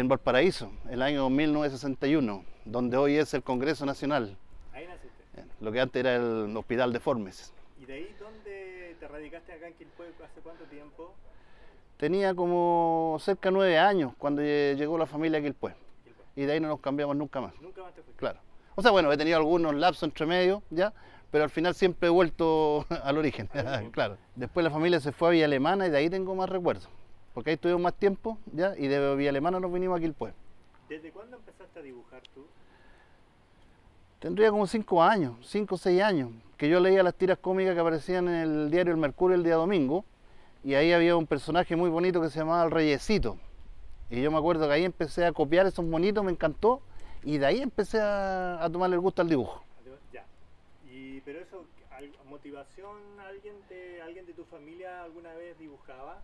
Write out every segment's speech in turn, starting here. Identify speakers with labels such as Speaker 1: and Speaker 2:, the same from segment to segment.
Speaker 1: en Valparaíso, el año 1961, donde hoy es el Congreso Nacional. Ahí naciste. Eh, lo que antes era el Hospital de Formes.
Speaker 2: ¿Y de ahí dónde te radicaste acá en Quilpue hace cuánto tiempo?
Speaker 1: Tenía como cerca de nueve años cuando llegó la familia a Quilpue. Y de ahí no nos cambiamos nunca más. Nunca más te fuiste. Claro. O sea, bueno, he tenido algunos lapsos entre medio, ¿ya? Pero al final siempre he vuelto al origen, ah, claro. Después la familia se fue a Villa Alemana y de ahí tengo más recuerdos porque ahí estuvimos más tiempo, ¿ya? Y de Vía Alemana nos vinimos aquí el pueblo.
Speaker 3: ¿Desde cuándo empezaste a dibujar tú?
Speaker 1: Tendría como cinco años, cinco o seis años, que yo leía las tiras cómicas que aparecían en el diario El Mercurio el día domingo, y ahí había un personaje muy bonito que se llamaba El Reyesito. Y yo me acuerdo que ahí empecé a copiar esos monitos, me encantó, y de ahí empecé a, tomarle gusto al dibujo.
Speaker 3: Ya. Y, pero eso,
Speaker 2: ¿motivación? ¿Alguien de, ¿Alguien de tu familia alguna vez dibujaba?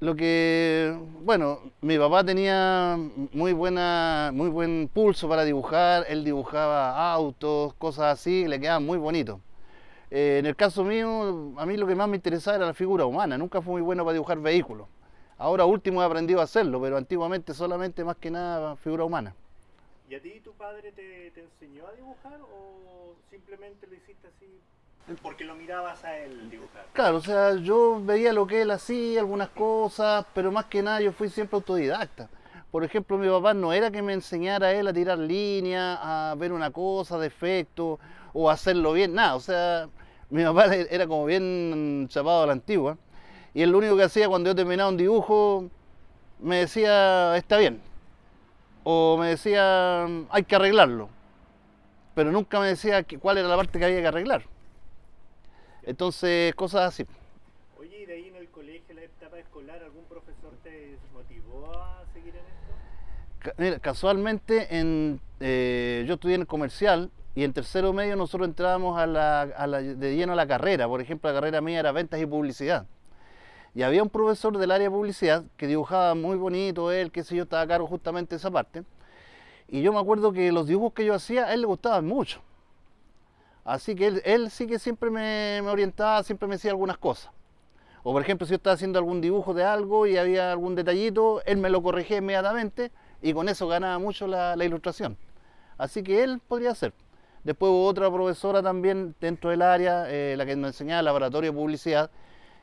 Speaker 1: lo que, bueno, mi papá tenía muy, buena, muy buen pulso para dibujar, él dibujaba autos, cosas así, le quedaban muy bonito. Eh, en el caso mío, a mí lo que más me interesaba era la figura humana, nunca fue muy bueno para dibujar vehículos. Ahora último he aprendido a hacerlo, pero antiguamente solamente más que nada figura humana.
Speaker 2: ¿Y a ti tu padre te, te enseñó a dibujar o simplemente lo hiciste así porque lo mirabas a él dibujar. Claro, o
Speaker 1: sea, yo veía lo que él hacía, algunas cosas, pero más que nada yo fui siempre autodidacta. Por ejemplo, mi papá no era que me enseñara a él a tirar líneas, a ver una cosa, defecto, o hacerlo bien, nada. O sea, mi papá era como bien chapado a la antigua. Y él lo único que hacía cuando yo terminaba un dibujo, me decía, está bien. O me decía, hay que arreglarlo pero nunca me decía cuál era la parte que había que arreglar. Entonces, cosas así.
Speaker 2: Oye, ¿y de ahí en el colegio, en la etapa escolar, algún profesor te motivó a seguir en
Speaker 1: esto? Mira, casualmente en, eh, yo estudié en el comercial y en tercero medio nosotros entrábamos a de lleno a la carrera. Por ejemplo, la carrera mía era ventas y publicidad. Y había un profesor del área de publicidad que dibujaba muy bonito, él, qué sé yo, estaba a cargo justamente de esa parte. Y yo me acuerdo que los dibujos que yo hacía, a él le gustaban mucho. Así que él, sí que siempre me, orientaba, siempre me decía algunas cosas. O por ejemplo, si yo estaba haciendo algún dibujo de algo y había algún detallito, él me lo corregía inmediatamente y con eso ganaba mucho la, ilustración. Así que él podría ser. Después hubo otra profesora también dentro del área, eh, la que nos enseñaba el laboratorio de publicidad,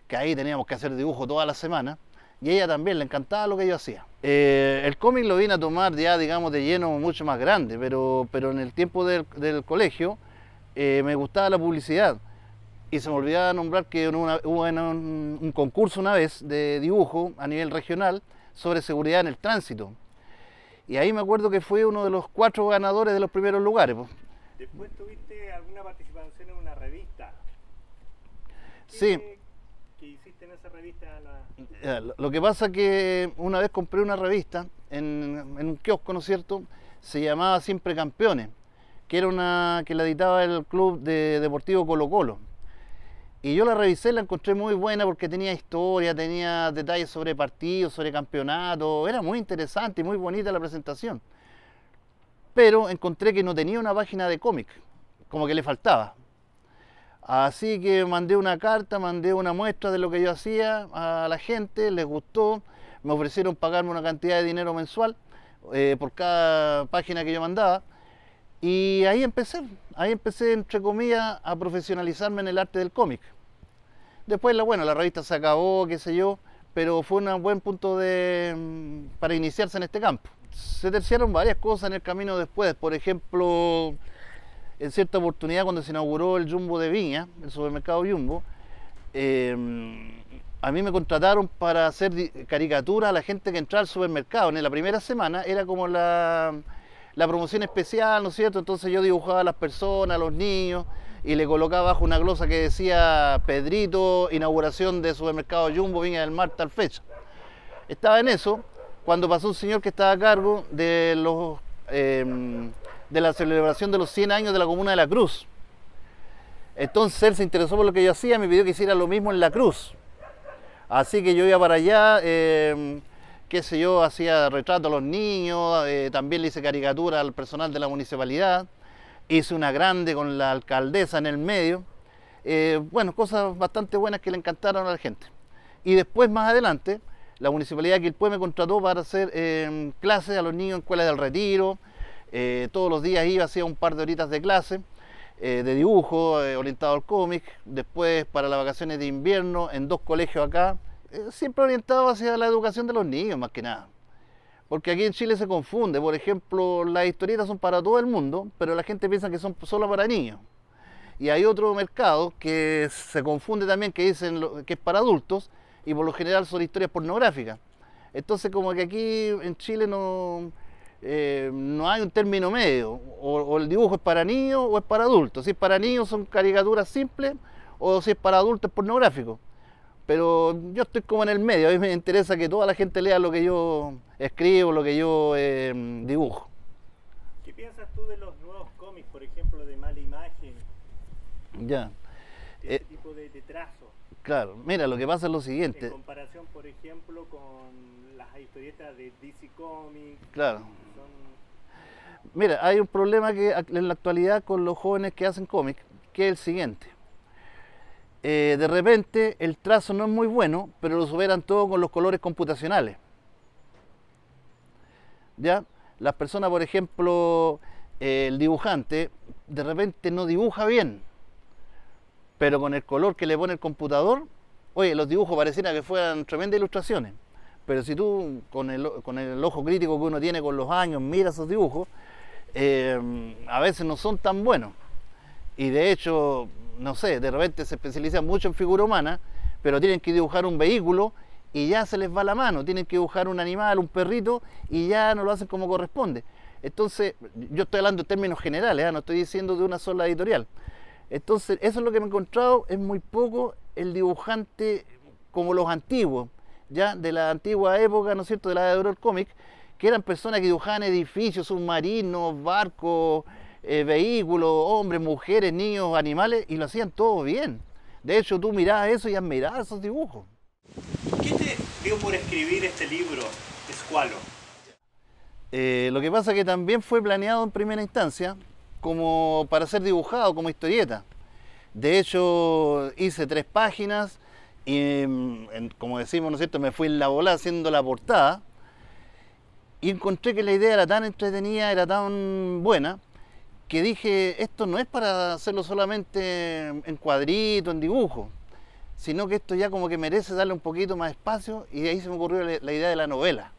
Speaker 1: que ahí teníamos que hacer dibujo toda la semana, y ella también le encantaba lo que yo hacía. Eh, el cómic lo vine a tomar ya, digamos, de lleno mucho más grande, pero, pero en el tiempo del, colegio eh, me gustaba la publicidad. Y se me olvidaba nombrar que hubo un, concurso una vez de dibujo a nivel regional sobre seguridad en el tránsito. Y ahí me acuerdo que fui uno de los cuatro ganadores de los primeros lugares.
Speaker 2: Después tuviste alguna participación en una revista. sí. ¿Qué hiciste en esa revista?
Speaker 1: Lo que pasa que una vez compré una revista en, un kiosco, ¿no es cierto? Se llamaba Siempre Campeones, que era una que la editaba el club de deportivo Colo Colo. Y yo la revisé, la encontré muy buena porque tenía historia, tenía detalles sobre partidos, sobre campeonatos, era muy interesante y muy bonita la presentación. Pero encontré que no tenía una página de cómic, como que le faltaba. Así que mandé una carta, mandé una muestra de lo que yo hacía a la gente, les gustó, me ofrecieron pagarme una cantidad de dinero mensual eh, por cada página que yo mandaba. Y ahí empecé, ahí empecé, entre comillas, a profesionalizarme en el arte del cómic. Después, la, bueno, la revista se acabó, qué sé yo, pero fue un buen punto de, mm, para iniciarse en este campo. Se terciaron varias cosas en el camino después, por ejemplo, en cierta oportunidad cuando se inauguró el Jumbo de Viña, el supermercado Jumbo, em, a mí me contrataron para hacer caricaturas a la gente que entraba al supermercado. En la primera semana era como la, promoción especial, ¿no es cierto? Entonces yo dibujaba a las personas, a los niños, y le colocaba bajo una glosa que decía Pedrito, inauguración de supermercado Jumbo, Viña del Mar, tal fecha. Estaba en eso cuando pasó un señor que estaba a cargo de los... Em, de la celebración de los 100 años de la Comuna de la Cruz. Entonces él se interesó por lo que yo hacía, me pidió que hiciera lo mismo en la Cruz. Así que yo iba para allá, em, qué sé yo, hacía retratos a los niños, eh, también le hice caricatura al personal de la municipalidad, hice una grande con la alcaldesa en el medio. Eh, bueno, cosas bastante buenas que le encantaron a la gente. Y después, más adelante, la municipalidad de Quilpue me contrató para hacer em, clases a los niños en escuelas del retiro, eh, todos los días iba, hacía un par de horitas de clase, eh, de dibujo, eh, orientado al cómic. Después, para las vacaciones de invierno, en dos colegios acá. siempre orientado hacia la educación de los niños, más que nada. Porque aquí en Chile se confunde. Por ejemplo, las historietas son para todo el mundo, pero la gente piensa que son solo para niños. Y hay otro mercado que se confunde también, que dicen que es para adultos, y por lo general son historias pornográficas. Entonces, como que aquí en Chile no eh, no hay un término medio. O, el dibujo es para niños o es para adultos. Si es para niños son caricaturas simples o si es para adultos es pornográfico. Pero yo estoy como en el medio. A mí me interesa que toda la gente lea lo que yo escribo, lo que yo em, dibujo.
Speaker 2: ¿Qué piensas tú de los nuevos cómics, por ejemplo, de mala imagen?
Speaker 1: Ya. Eh, ese
Speaker 2: tipo de, de trazos. Claro, mira, lo que pasa es lo siguiente. En comparación, por ejemplo, con las historietas de DC Comics. Claro.
Speaker 1: Mira, hay un problema que en la actualidad con los jóvenes que hacen cómic, que es el siguiente. Eh, de repente el trazo no es muy bueno, pero lo superan todo con los colores computacionales. ¿Ya? Las personas, por ejemplo, eh, el dibujante, de repente no dibuja bien, pero con el color que le pone el computador, oye, los dibujos parecían que fueran tremendas ilustraciones pero si tú con el, con el, ojo crítico que uno tiene con los años miras esos dibujos, Em, a veces no son tan buenos. Y de hecho, no sé, de repente se especializan mucho en figura humana, pero tienen que dibujar un vehículo y ya se les va la mano, tienen que dibujar un animal, un perrito, y ya no lo hacen como corresponde. Entonces, yo estoy hablando en términos generales, ¿eh? no estoy diciendo de una sola editorial. Entonces, eso es lo que me he encontrado, es muy poco el dibujante como los antiguos, ya de la antigua época, ¿no es cierto?, de la edad del cómic, eran personas que dibujaban edificios, submarinos, barcos, eh, vehículos, hombres, mujeres, niños, animales, y lo hacían todo bien. De hecho, tú mirabas eso y admirabas esos dibujos.
Speaker 2: ¿Qué te dio por escribir este libro, Escualo?
Speaker 1: Eh, lo que pasa es que también fue planeado en primera instancia como para ser dibujado, como historieta. De hecho, hice tres páginas y, mm, como decimos, ¿no es cierto?, me fui en la bola haciendo la portada y encontré que la idea era tan entretenida, era tan buena, que dije, esto no es para hacerlo solamente en cuadrito, en dibujo, sino que esto ya como que merece darle un poquito más espacio y de ahí se me ocurrió la, idea de la novela.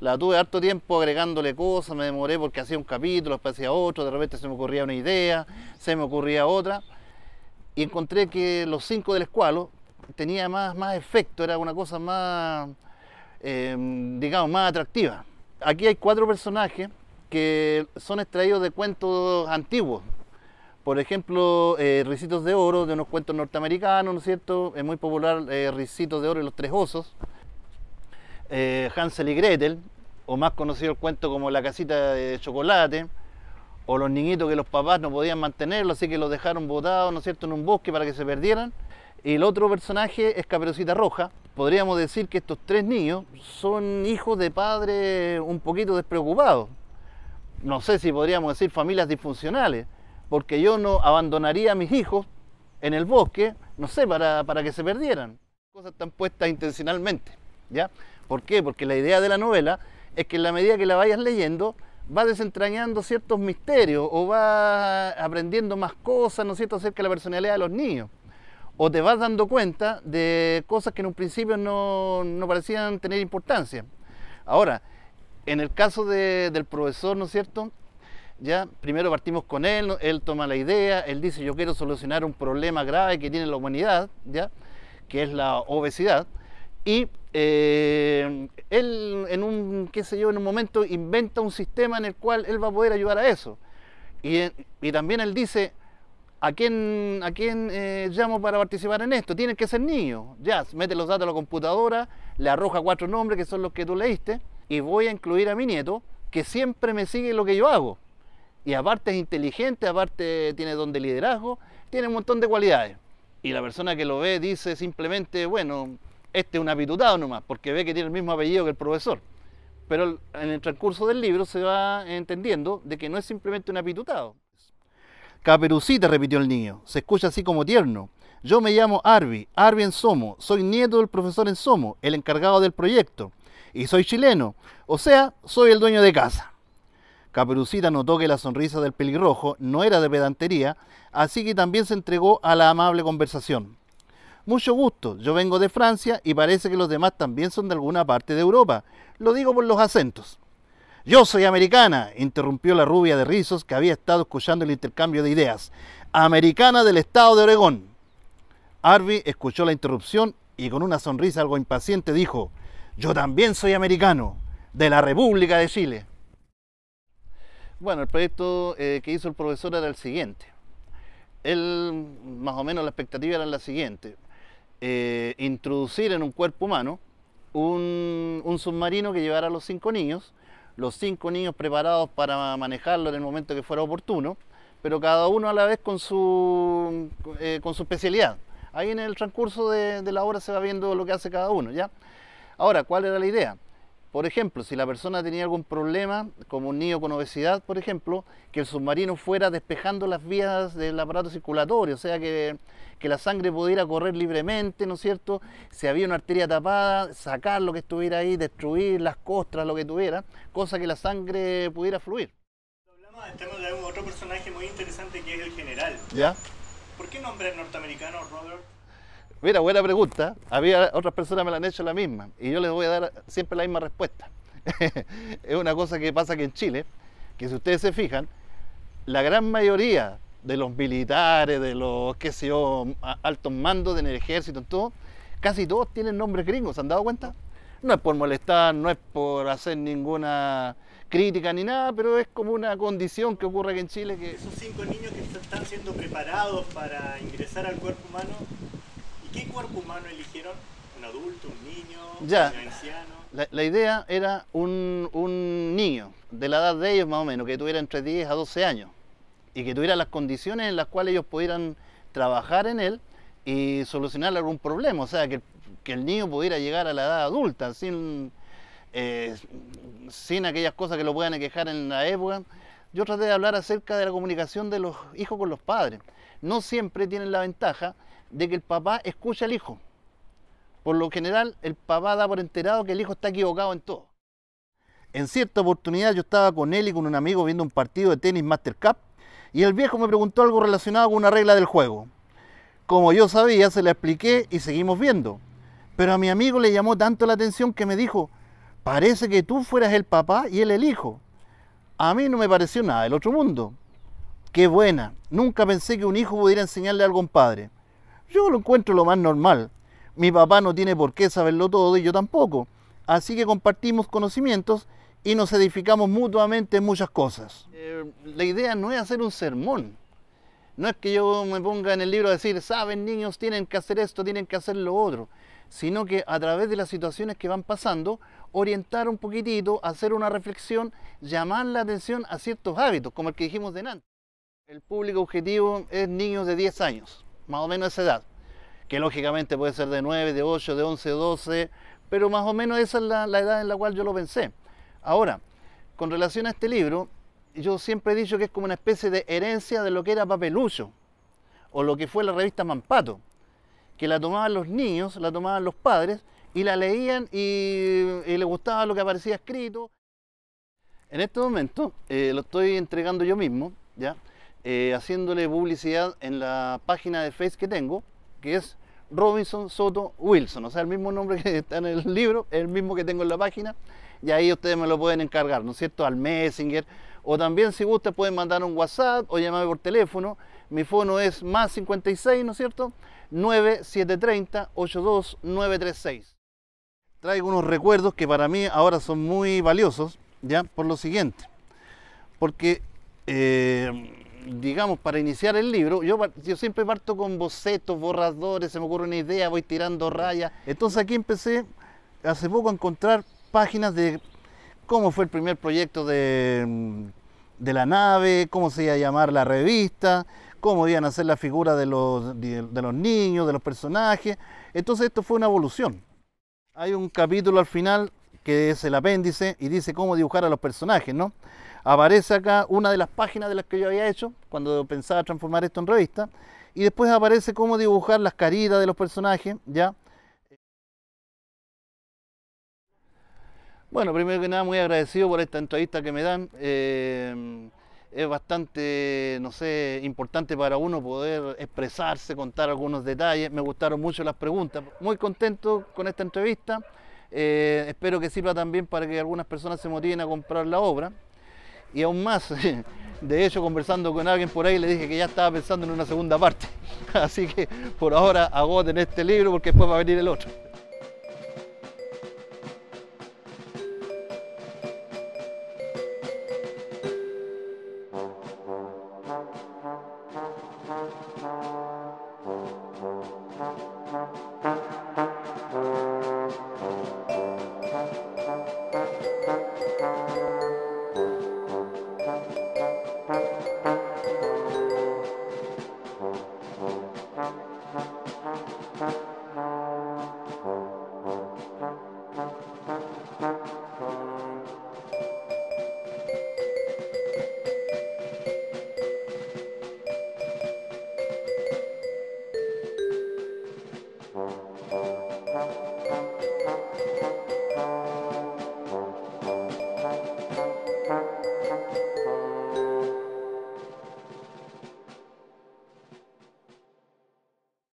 Speaker 1: La tuve harto tiempo agregándole cosas, me demoré porque hacía un capítulo, después hacía otro, de repente se me ocurría una idea, se me ocurría otra, y encontré que los cinco del escualo tenía más, más efecto, era una cosa más Em, digamos, más atractiva. Aquí hay cuatro personajes que son extraídos de cuentos antiguos. Por ejemplo, eh, Ricitos de Oro, de unos cuentos norteamericanos, ¿no es cierto? Es muy popular eh, Ricitos de Oro y los Tres Osos. Eh, Hansel y Gretel, o más conocido el cuento como La Casita de Chocolate, o los niñitos que los papás no podían mantenerlo, así que los dejaron botados, ¿no es cierto?, en un bosque para que se perdieran. Y el otro personaje es Caperucita Roja, podríamos decir que estos tres niños son hijos de padres un poquito despreocupados. No sé si podríamos decir familias disfuncionales, porque yo no abandonaría a mis hijos en el bosque, no sé, para, que se perdieran. Cosas están puestas intencionalmente, ¿ya? ¿Por qué? Porque la idea de la novela es que en la medida que la vayas leyendo, va desentrañando ciertos misterios o va aprendiendo más cosas, ¿no es acerca de la personalidad de los niños o te vas dando cuenta de cosas que en un principio no, parecían tener importancia. Ahora, en el caso del profesor, ¿no es cierto? Ya, primero partimos con él, él toma la idea, él dice yo quiero solucionar un problema grave que tiene la humanidad, ¿ya? que es la obesidad, y eh, él en un, qué sé yo, en un momento inventa un sistema en el cual él va a poder ayudar a eso. Y, y también él dice, ¿A quién, eh, llamo para participar en esto? Tiene que ser niño. Ya, mete los datos a la computadora, le arroja cuatro nombres que son los que tú leíste y voy a incluir a mi nieto que siempre me sigue lo que yo hago. Y aparte es inteligente, aparte tiene don de liderazgo, tiene un montón de cualidades. Y la persona que lo ve dice simplemente, bueno, este es un apitutado nomás, porque ve que tiene el mismo apellido que el profesor. Pero en el transcurso del libro se va entendiendo de que no es simplemente un apitutado. Caperucita, repitió el niño. Se escucha así como tierno. Yo me llamo Arby, Arby Ensomo. Soy nieto del profesor Ensomo, el encargado del proyecto. Y soy chileno, o sea, soy el dueño de casa. Caperucita notó que la sonrisa del pelirrojo no era de pedantería, así que también se entregó a la amable conversación. Mucho gusto, yo vengo de Francia y parece que los demás también son de alguna parte de Europa. Lo digo por los acentos. Yo soy americana, interrumpió la rubia de rizos que había estado escuchando el intercambio de ideas. Americana del estado de Oregón. Harvey escuchó la interrupción y con una sonrisa algo impaciente dijo, yo también soy americano, de la República de Chile. Bueno, el proyecto eh, que hizo el profesor era el siguiente. Él, más o menos, la expectativa era la siguiente. Eh, introducir en un cuerpo humano un submarino que llevara a los cinco niños los cinco niños preparados para manejarlo en el momento que fuera oportuno, pero cada uno a la vez con su, eh, con su especialidad. Ahí en el transcurso de, la obra se va viendo lo que hace cada uno, ¿ya? Ahora, ¿cuál era la idea? Por ejemplo, si la persona tenía algún problema, como un niño con obesidad, por ejemplo, que el submarino fuera despejando las vías del aparato circulatorio, o sea, que, la sangre pudiera correr libremente, ¿no es cierto? Si había una arteria tapada, sacar lo que estuviera ahí, destruir las costras, lo que tuviera, cosa que la sangre pudiera fluir.
Speaker 2: Hablamos de otro personaje muy interesante que es el general. ¿Ya? ¿Por qué nombre norteamericano Robert?
Speaker 1: Mira, buena pregunta. Había otras personas me la han hecho la misma y yo les voy a dar siempre la misma respuesta. es una cosa que pasa que en Chile, que si ustedes se fijan, la gran mayoría de los militares, de los, altos mandos en el ejército, todo, casi todos tienen nombres gringos, ¿se han dado cuenta? No es por molestar, no es por hacer ninguna crítica ni nada, pero es como una condición que ocurre aquí en Chile que... Esos
Speaker 2: cinco niños que están siendo preparados para ingresar al cuerpo humano ¿Qué cuerpo humano eligieron? ¿Un adulto, un niño, un anciano?
Speaker 1: La, idea era un, un, niño, de la edad de ellos más o menos, que tuviera entre 10 a 12 años y que tuviera las condiciones en las cuales ellos pudieran trabajar en él y solucionar algún problema. O sea, que, el niño pudiera llegar a la edad adulta sin, eh, sin aquellas cosas que lo puedan quejar en la época. Yo traté de hablar acerca de la comunicación de los hijos con los padres. No siempre tienen la ventaja de que el papá escucha al hijo. Por lo general, el papá da por enterado que el hijo está equivocado en todo. En cierta oportunidad yo estaba con él y con un amigo viendo un partido de tenis Master Cup y el viejo me preguntó algo relacionado con una regla del juego. Como yo sabía, se la expliqué y seguimos viendo. Pero a mi amigo le llamó tanto la atención que me dijo, parece que tú fueras el papá y él el hijo. A mí no me pareció nada el otro mundo. Qué buena, nunca pensé que un hijo pudiera enseñarle algo a un padre. Yo lo encuentro lo más normal. Mi papá no tiene por qué saberlo todo y yo tampoco. Así que compartimos conocimientos y nos edificamos mutuamente en muchas cosas. Eh, la idea no es hacer un sermón. No es que yo me ponga en el libro a decir, saben niños, tienen que hacer esto, tienen que hacer lo otro. Sino que a través de las situaciones que van pasando, orientar un poquitito, hacer una reflexión, llamar la atención a ciertos hábitos, como el que dijimos antes. El público objetivo es niños de 10 años más o menos esa edad, que lógicamente puede ser de 9, de 8, de 11, 12, pero más o menos esa es la, edad en la cual yo lo pensé. Ahora, con relación a este libro, yo siempre he dicho que es como una especie de herencia de lo que era Papelucho, o lo que fue la revista Mampato, que la tomaban los niños, la tomaban los padres, y la leían y, le les gustaba lo que aparecía escrito. En este momento eh, lo estoy entregando yo mismo, ¿ya? Eh, haciéndole publicidad en la página de facebook que tengo, que es Robinson Soto Wilson, o sea, el mismo nombre que está en el libro, el mismo que tengo en la página, y ahí ustedes me lo pueden encargar, ¿no es cierto?, al Messenger, o también si gusta pueden mandar un WhatsApp o llamarme por teléfono, mi fono es más 56, ¿no es cierto?, 9730 82936. Traigo unos recuerdos que para mí ahora son muy valiosos, ¿ya?, por lo siguiente, porque... Eh, digamos, para iniciar el libro, yo, siempre parto con bocetos, borradores, se me ocurre una idea, voy tirando rayas. Entonces aquí empecé hace poco a encontrar páginas de cómo fue el primer proyecto de, la nave, cómo se iba a llamar la revista, cómo iban a ser la figura de los, de los niños, de los personajes. Entonces esto fue una evolución. Hay un capítulo al final que es el apéndice, y dice cómo dibujar a los personajes, ¿no? Aparece acá una de las páginas de las que yo había hecho cuando pensaba transformar esto en revista, y después aparece cómo dibujar las caritas de los personajes, ¿ya? Bueno, primero que nada, muy agradecido por esta entrevista que me dan. Eh, es bastante, no sé, importante para uno poder expresarse, contar algunos detalles. Me gustaron mucho las preguntas. Muy contento con esta entrevista. Eh, espero que sirva también para que algunas personas se motiven a comprar la obra. Y aún más, de hecho, conversando con alguien por ahí, le dije que ya estaba pensando en una segunda parte. Así que por ahora agoten este libro porque después va a venir el otro.